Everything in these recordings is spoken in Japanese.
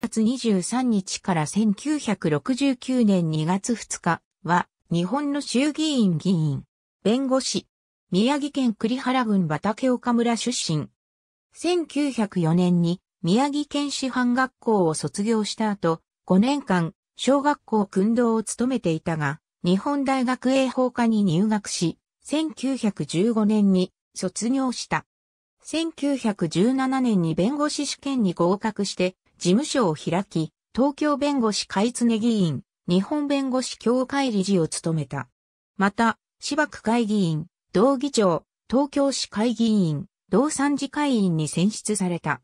月23日から1969年2月2日は、日本の衆議院議員、弁護士、宮城県栗原郡畑岡村出身。1904年に宮城県師範学校を卒業した後、5年間、小学校訓導を務めていたが、日本大学英法科に入学し、1915年に卒業した。1917年に弁護士試験に合格して、事務所を開き、東京弁護士会常議員、日本弁護士協会理事を務めた。また、芝区会議員、同議長、東京市会議員、同参事会員に選出された。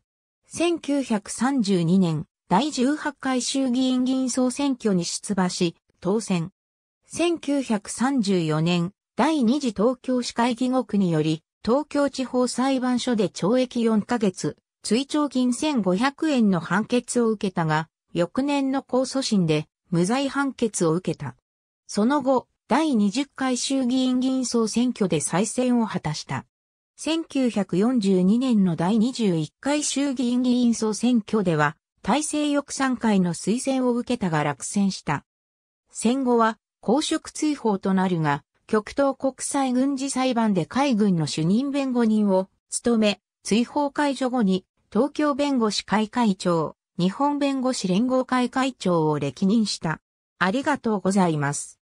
1932年、第18回衆議院議員総選挙に出馬し、当選。1934年、第2次東京市会議国により、東京地方裁判所で懲役4ヶ月、追徴金1500円の判決を受けたが、翌年の控訴審で無罪判決を受けた。その後、第20回衆議院議員総選挙で再選を果たした。1942年の第21回衆議院議員総選挙では、大政翼賛会の推薦を受けたが落選した。戦後は公職追放となるが、極東国際軍事裁判で海軍の主任弁護人を務め、追放解除後に東京弁護士会会長、日本弁護士連合会会長を歴任した。ありがとうございます。